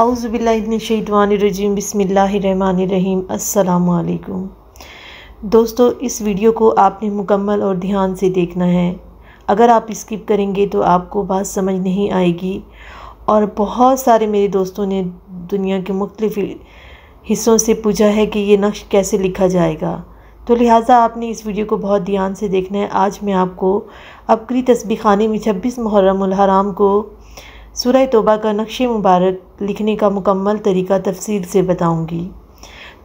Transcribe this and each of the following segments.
आउज़बिल्लाशवानरजीम बसमीम अल्लाम दोस्तों इस वीडियो को आपने मुकम्मल और ध्यान से देखना है अगर आप स्किप करेंगे तो आपको बात समझ नहीं आएगी और बहुत सारे मेरे दोस्तों ने दुनिया के मुख्तलिफ हिस्सों से पूछा है कि ये नक्श कैसे लिखा जाएगा तो लिहाजा आपने इस वीडियो को बहुत ध्यान से देखना है आज मैं आपको अबकरी तस्बी खाने में छब्बीस मुहर्रम को सुरह तोबा का नक्श मुबारक लिखने का मुकम्मल तरीका तफसील से बताऊंगी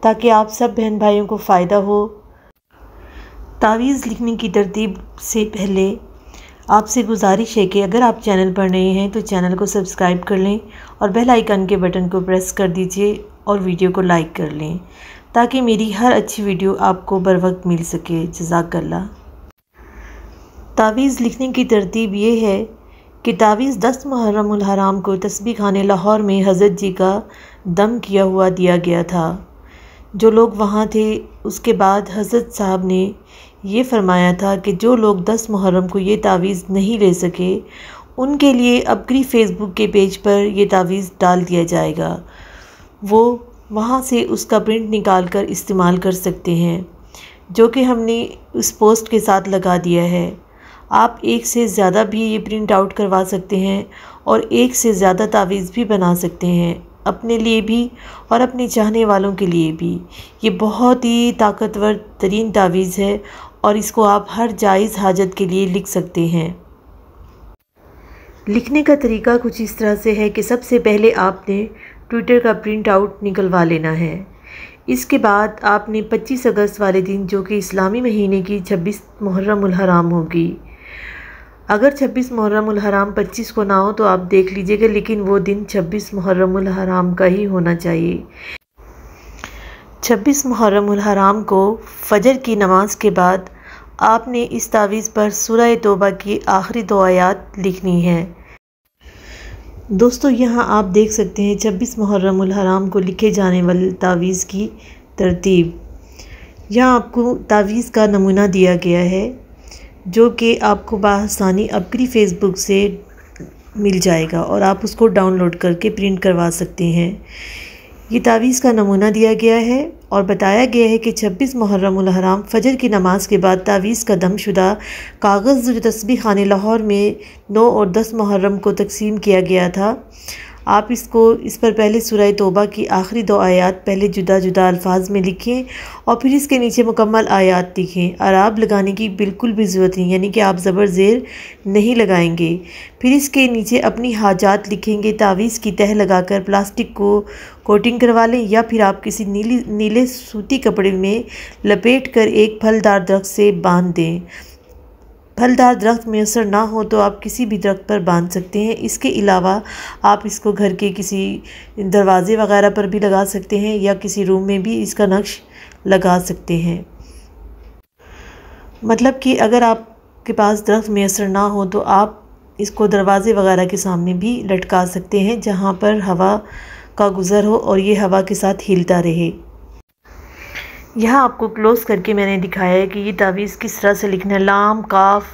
ताकि आप सब बहन भाइयों को फ़ायदा हो तावीज़ लिखने की तरतीब से पहले आपसे गुजारिश है कि अगर आप चैनल पर नए हैं तो चैनल को सब्सक्राइब कर लें और बेल आइकन के बटन को प्रेस कर दीजिए और वीडियो को लाइक कर लें ताकि मेरी हर अच्छी वीडियो आपको बर वक्त मिल सके जजाकल्ला तावीज़ लिखने की तरतीब ये है कि तावीज़ दस मुहर्रम हराम को तस्बी खाने लाहौर में हजरत जी का दम किया हुआ दिया गया था जो लोग वहाँ थे उसके बाद हजरत साहब ने ये फरमाया था कि जो लोग दस मुहर्रम को ये तावीज़ नहीं ले सके उनके लिए अबकरी फ़ेसबुक के पेज पर यह तावीज़ डाल दिया जाएगा वो वहाँ से उसका प्रिंट निकाल कर इस्तेमाल कर सकते हैं जो कि हमने उस पोस्ट के साथ लगा दिया है आप एक से ज़्यादा भी ये प्रिंट आउट करवा सकते हैं और एक से ज़्यादा तावीज़ भी बना सकते हैं अपने लिए भी और अपने चाहने वालों के लिए भी ये बहुत ही ताकतवर तरीन तावीज़ है और इसको आप हर जायज़ हाजत के लिए लिख सकते हैं लिखने का तरीका कुछ इस तरह से है कि सबसे पहले आपने ट्विटर का प्रिंट आउट निकलवा लेना है इसके बाद आपने 25 अगस्त वाले दिन जो कि इस्लामी महीने की 26 मुहर्रम हराम होगी अगर 26 मुहर्रम हराम 25 को ना हो तो आप देख लीजिएगा लेकिन वो दिन 26 मुहर्रम हराम का ही होना चाहिए 26 मुहर्रम हराम को फजर की नमाज के बाद आपने इस तावीज़ पर सुरह तोबा की आखिरी दो आयात लिखनी है दोस्तों यहाँ आप देख सकते हैं 26 मुहर्रम हराम को लिखे जाने वाले तावीज़ की तरतीब यहाँ आपको तावीज़ का नमूना दिया गया है जो कि आपको बसानी अपनी फ़ेसबुक से मिल जाएगा और आप उसको डाउनलोड करके प्रिंट करवा सकते हैं ये तावीज़ का नमूना दिया गया है और बताया गया है कि 26 मुहर्रम हराम फ़जर की नमाज़ के बाद तावीज़ का दमशुदा कागज़ तस्बी खान लाहौर में 9 और 10 मुहर्रम को तकसीम किया गया था आप इसको इस पर पहले सुरह तोबा की आखिरी दो आयात पहले जुदा जुदा अल्फाज में लिखें और फिर इसके नीचे मुकम्मल आयात लिखें आराब लगाने की बिल्कुल भी ज़रूरत नहीं यानी कि आप ज़बर ज़ेर नहीं लगाएंगे फिर इसके नीचे अपनी हाजात लिखेंगे तावीज़ की तह लगाकर प्लास्टिक को कोटिंग करवा लें या फिर आप किसी नीली नीले सूती कपड़े में लपेट कर एक फलदार दरख्त से बांध दें फलदार दरख्त मैसर ना हो तो आप किसी भी दरख्त पर बांध सकते हैं इसके अलावा आप इसको घर के किसी दरवाज़े वगैरह पर भी लगा सकते हैं या किसी रूम में भी इसका नक्श लगा सकते हैं मतलब कि अगर आपके पास दरख्त मैसर ना हो तो आप इसको दरवाज़े वगैरह के सामने भी लटका सकते हैं जहाँ पर हवा का गुज़र हो और ये हवा के साथ हिलता रहे यहाँ आपको क्लोज़ करके मैंने दिखाया है कि ये तावीज़ किस तरह से लिखना है लाम काफ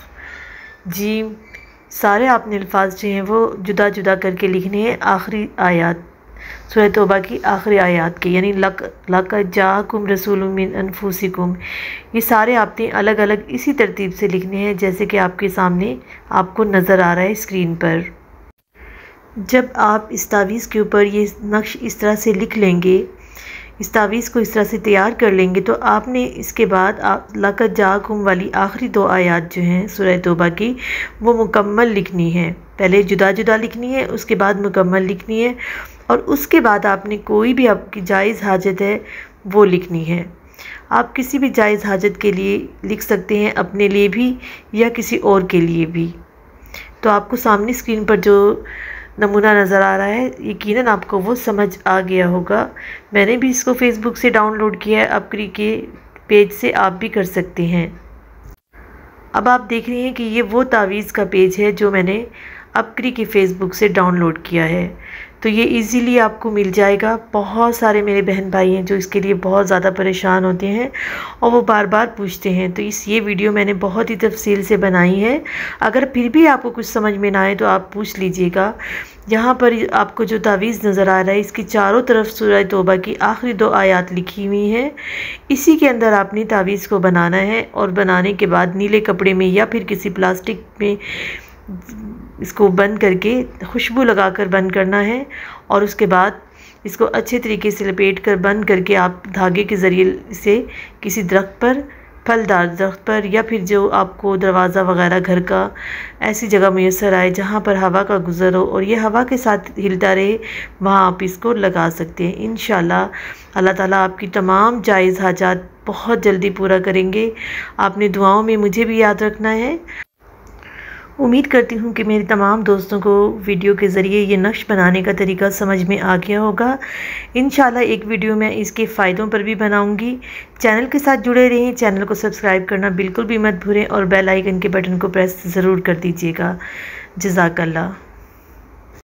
जीम सारे आपने अल्फाज जो हैं वो जुदा जुदा करके लिखने हैं आखिरी आयात सूर्य तोबा की आखिरी आयात के यानी लक लक जा कुम रसूल मिन अनफूसी कुम ये सारे आपने अलग अलग इसी तरतीब से लिखने हैं जैसे कि आपके सामने आपको नज़र आ रहा है स्क्रीन पर जब आप इस तावीज़ के ऊपर ये नक्श इस तरह से लिख लेंगे इस तावीज़ को इस तरह से तैयार कर लेंगे तो आपने इसके बाद आप लाकत जाकुम वाली आखिरी दो आयात जो हैं सूर्य तोबा की वो मुकम्मल लिखनी है पहले जुदा जुदा लिखनी है उसके बाद मुकम्मल लिखनी है और उसके बाद आपने कोई भी आपकी जायज़ हाजत है वो लिखनी है आप किसी भी जायज़ हाजत के लिए लिख सकते हैं अपने लिए भी या किसी और के लिए भी तो आपको सामने स्क्रीन पर जो नमूना नज़र आ रहा है यकीनन आपको वो समझ आ गया होगा मैंने भी इसको फ़ेसबुक से डाउनलोड किया है अपक्री के पेज से आप भी कर सकते हैं अब आप देख रहे हैं कि ये वो तावीज़ का पेज है जो मैंने अपक्री के फ़ेसबुक से डाउनलोड किया है तो ये इजीली आपको मिल जाएगा बहुत सारे मेरे बहन भाई हैं जो इसके लिए बहुत ज़्यादा परेशान होते हैं और वो बार बार पूछते हैं तो इस ये वीडियो मैंने बहुत ही तफसील से बनाई है अगर फिर भी आपको कुछ समझ में ना आए तो आप पूछ लीजिएगा यहाँ पर आपको जो तावीज़ नज़र आ रहा है इसकी चारों तरफ सूरह तोबा की आखिरी दो आयात लिखी हुई हैं इसी के अंदर आपने तावीज़ को बनाना है और बनाने के बाद नीले कपड़े में या फिर किसी प्लास्टिक में इसको बंद करके खुशबू लगा कर बंद करना है और उसके बाद इसको अच्छे तरीके से लपेट कर बंद करके आप धागे के ज़रिए से किसी दरख्त पर फलदार दरख्त पर या फिर जो आपको दरवाज़ा वगैरह घर का ऐसी जगह मैसर आए जहाँ पर हवा का गुज़र हो और ये हवा के साथ हिलता रहे वहाँ आप इसको लगा सकते हैं इन अल्लाह ताला आपकी तमाम जायज़ हाजात बहुत जल्दी पूरा करेंगे आपने दुआओं में मुझे भी याद रखना है उम्मीद करती हूँ कि मेरे तमाम दोस्तों को वीडियो के ज़रिए ये नक्श बनाने का तरीका समझ में आ गया होगा इन एक वीडियो मैं इसके फ़ायदों पर भी बनाऊँगी चैनल के साथ जुड़े रहें चैनल को सब्सक्राइब करना बिल्कुल भी मत भूलें और बेल आइकन के बटन को प्रेस ज़रूर कर दीजिएगा जजाकल्ला